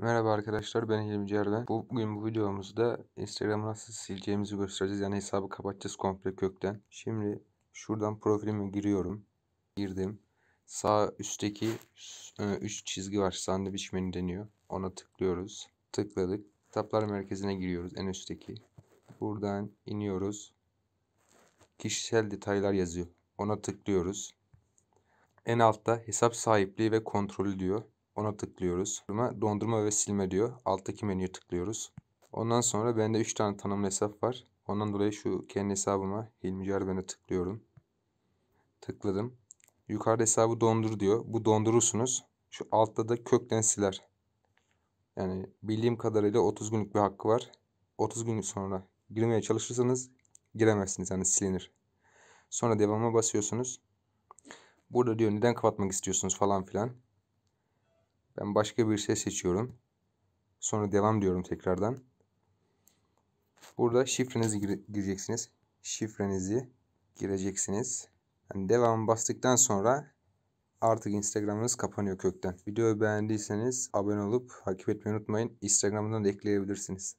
Merhaba arkadaşlar ben Hilmi Cerven. Bugün bu videomuzda Instagram'ı nasıl sileceğimizi göstereceğiz. Yani hesabı kapatacağız komple kökten. Şimdi şuradan profilime giriyorum. Girdim. Sağ üstteki 3 e, çizgi var. Sandviç menü deniyor. Ona tıklıyoruz. Tıkladık. Kitaplar merkezine giriyoruz en üstteki. Buradan iniyoruz. Kişisel detaylar yazıyor. Ona tıklıyoruz. En altta hesap sahipliği ve kontrolü diyor. Ona tıklıyoruz. Dondurma ve silme diyor. Alttaki menüye tıklıyoruz. Ondan sonra bende 3 tane tanımlı hesap var. Ondan dolayı şu kendi hesabıma Hilmi Cerben'e tıklıyorum. Tıkladım. Yukarıda hesabı dondur diyor. Bu dondurursunuz. Şu altta da kökten siler. Yani bildiğim kadarıyla 30 günlük bir hakkı var. 30 gün sonra girmeye çalışırsanız giremezsiniz. Yani silinir. Sonra devama basıyorsunuz. Burada diyor neden kapatmak istiyorsunuz falan filan. Ben başka bir ses seçiyorum. Sonra devam diyorum tekrardan. Burada şifrenizi gire gireceksiniz. Şifrenizi gireceksiniz. Yani devam bastıktan sonra artık Instagram'ınız kapanıyor kökten. Videoyu beğendiyseniz abone olup takip etmeyi unutmayın. Instagram'dan da ekleyebilirsiniz.